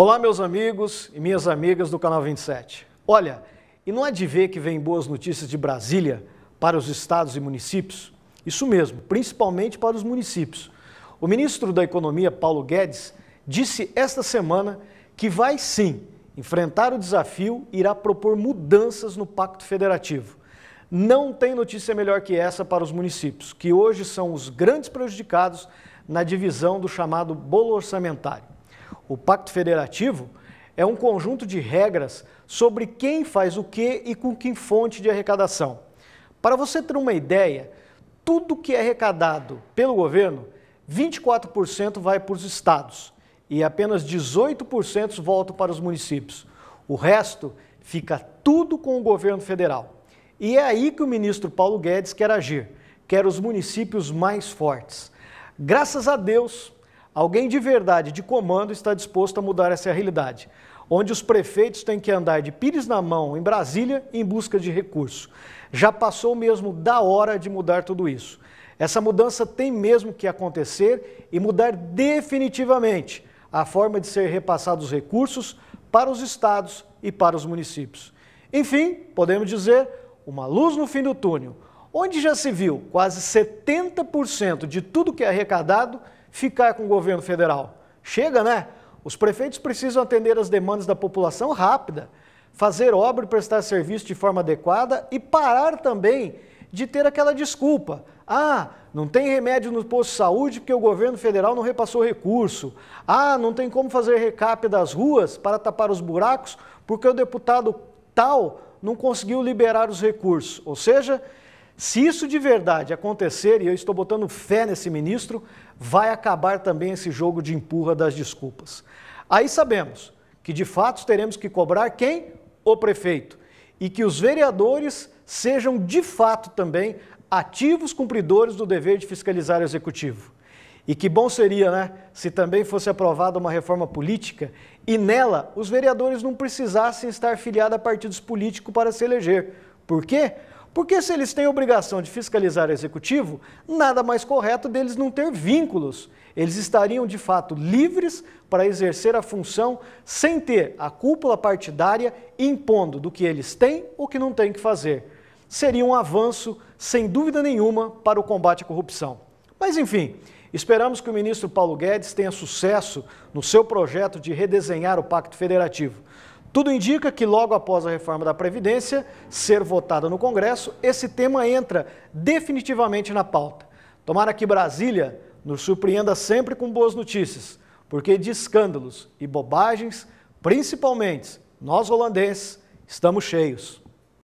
Olá, meus amigos e minhas amigas do Canal 27. Olha, e não há de ver que vem boas notícias de Brasília para os estados e municípios? Isso mesmo, principalmente para os municípios. O ministro da Economia, Paulo Guedes, disse esta semana que vai sim enfrentar o desafio e irá propor mudanças no Pacto Federativo. Não tem notícia melhor que essa para os municípios, que hoje são os grandes prejudicados na divisão do chamado bolo orçamentário. O Pacto Federativo é um conjunto de regras sobre quem faz o que e com que fonte de arrecadação. Para você ter uma ideia, tudo que é arrecadado pelo governo, 24% vai para os estados e apenas 18% volta para os municípios. O resto fica tudo com o governo federal. E é aí que o ministro Paulo Guedes quer agir, quer os municípios mais fortes. Graças a Deus, Alguém de verdade, de comando, está disposto a mudar essa realidade, onde os prefeitos têm que andar de pires na mão em Brasília em busca de recurso. Já passou mesmo da hora de mudar tudo isso. Essa mudança tem mesmo que acontecer e mudar definitivamente a forma de ser repassados recursos para os estados e para os municípios. Enfim, podemos dizer, uma luz no fim do túnel, onde já se viu quase 70% de tudo que é arrecadado ficar com o governo federal. Chega, né? Os prefeitos precisam atender às demandas da população rápida, fazer obra e prestar serviço de forma adequada e parar também de ter aquela desculpa. Ah, não tem remédio no posto de saúde porque o governo federal não repassou recurso. Ah, não tem como fazer recap das ruas para tapar os buracos porque o deputado tal não conseguiu liberar os recursos. Ou seja, se isso de verdade acontecer, e eu estou botando fé nesse ministro, vai acabar também esse jogo de empurra das desculpas. Aí sabemos que de fato teremos que cobrar quem? O prefeito. E que os vereadores sejam de fato também ativos cumpridores do dever de fiscalizar o executivo. E que bom seria, né, se também fosse aprovada uma reforma política e nela os vereadores não precisassem estar filiados a partidos políticos para se eleger. Por quê? Porque se eles têm a obrigação de fiscalizar o executivo, nada mais correto deles não ter vínculos. Eles estariam de fato livres para exercer a função sem ter a cúpula partidária impondo do que eles têm ou que não têm que fazer. Seria um avanço, sem dúvida nenhuma, para o combate à corrupção. Mas enfim, esperamos que o ministro Paulo Guedes tenha sucesso no seu projeto de redesenhar o Pacto Federativo. Tudo indica que logo após a reforma da Previdência ser votada no Congresso, esse tema entra definitivamente na pauta. Tomara que Brasília nos surpreenda sempre com boas notícias, porque de escândalos e bobagens, principalmente nós holandeses, estamos cheios.